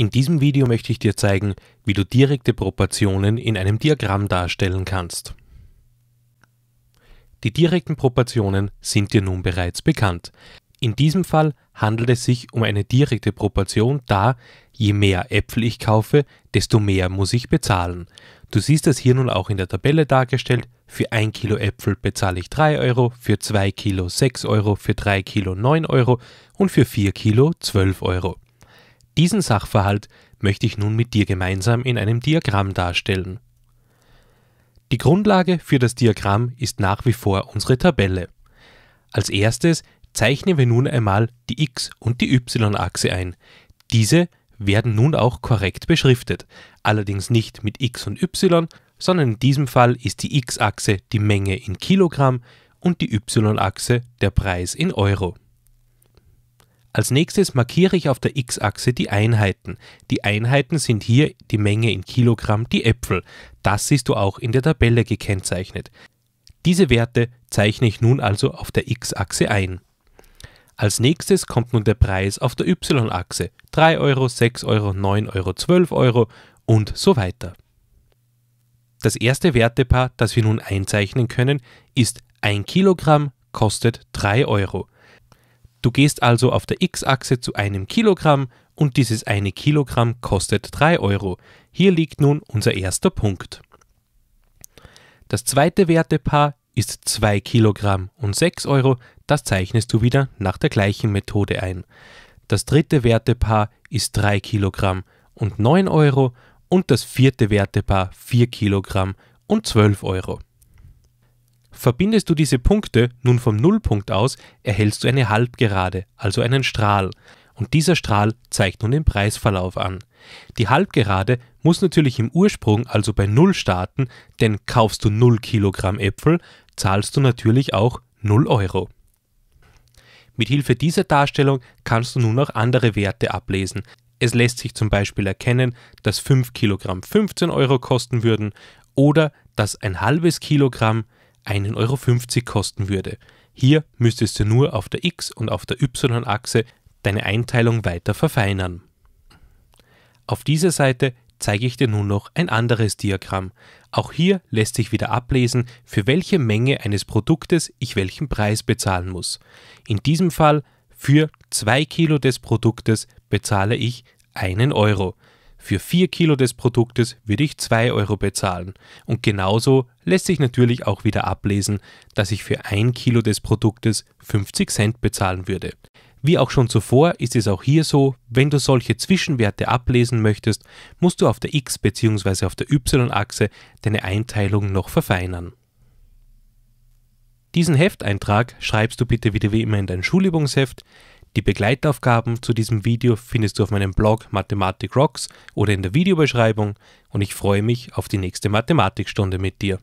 In diesem Video möchte ich dir zeigen, wie du direkte Proportionen in einem Diagramm darstellen kannst. Die direkten Proportionen sind dir nun bereits bekannt. In diesem Fall handelt es sich um eine direkte Proportion, da je mehr Äpfel ich kaufe, desto mehr muss ich bezahlen. Du siehst das hier nun auch in der Tabelle dargestellt. Für 1 Kilo Äpfel bezahle ich 3 Euro, für 2 Kilo 6 Euro, für 3 Kilo 9 Euro und für 4 Kilo 12 Euro. Diesen Sachverhalt möchte ich nun mit dir gemeinsam in einem Diagramm darstellen. Die Grundlage für das Diagramm ist nach wie vor unsere Tabelle. Als erstes zeichnen wir nun einmal die x- und die y-Achse ein. Diese werden nun auch korrekt beschriftet, allerdings nicht mit x und y, sondern in diesem Fall ist die x-Achse die Menge in Kilogramm und die y-Achse der Preis in Euro. Als nächstes markiere ich auf der x-Achse die Einheiten. Die Einheiten sind hier die Menge in Kilogramm, die Äpfel. Das siehst du auch in der Tabelle gekennzeichnet. Diese Werte zeichne ich nun also auf der x-Achse ein. Als nächstes kommt nun der Preis auf der y-Achse. 3 Euro, 6 Euro, 9 Euro, 12 Euro und so weiter. Das erste Wertepaar, das wir nun einzeichnen können, ist 1 Kilogramm kostet 3 Euro. Du gehst also auf der x-Achse zu einem Kilogramm und dieses eine Kilogramm kostet 3 Euro. Hier liegt nun unser erster Punkt. Das zweite Wertepaar ist 2 Kilogramm und 6 Euro, das zeichnest du wieder nach der gleichen Methode ein. Das dritte Wertepaar ist 3 Kilogramm und 9 Euro und das vierte Wertepaar 4 Kilogramm und 12 Euro. Verbindest du diese Punkte nun vom Nullpunkt aus, erhältst du eine Halbgerade, also einen Strahl. Und dieser Strahl zeigt nun den Preisverlauf an. Die Halbgerade muss natürlich im Ursprung, also bei Null starten, denn kaufst du 0 Kilogramm Äpfel, zahlst du natürlich auch 0 Euro. Mit Hilfe dieser Darstellung kannst du nun auch andere Werte ablesen. Es lässt sich zum Beispiel erkennen, dass 5 Kilogramm 15 Euro kosten würden oder dass ein halbes Kilogramm 1,50 Euro kosten würde. Hier müsstest du nur auf der X- und auf der Y-Achse deine Einteilung weiter verfeinern. Auf dieser Seite zeige ich dir nun noch ein anderes Diagramm. Auch hier lässt sich wieder ablesen, für welche Menge eines Produktes ich welchen Preis bezahlen muss. In diesem Fall für 2 Kilo des Produktes bezahle ich 1 Euro. Für 4 Kilo des Produktes würde ich 2 Euro bezahlen. Und genauso lässt sich natürlich auch wieder ablesen, dass ich für 1 Kilo des Produktes 50 Cent bezahlen würde. Wie auch schon zuvor ist es auch hier so, wenn du solche Zwischenwerte ablesen möchtest, musst du auf der X- bzw. auf der Y-Achse deine Einteilung noch verfeinern. Diesen Hefteintrag schreibst du bitte wieder wie immer in dein Schulübungsheft, die Begleitaufgaben zu diesem Video findest du auf meinem Blog Mathematik Rocks oder in der Videobeschreibung und ich freue mich auf die nächste Mathematikstunde mit dir.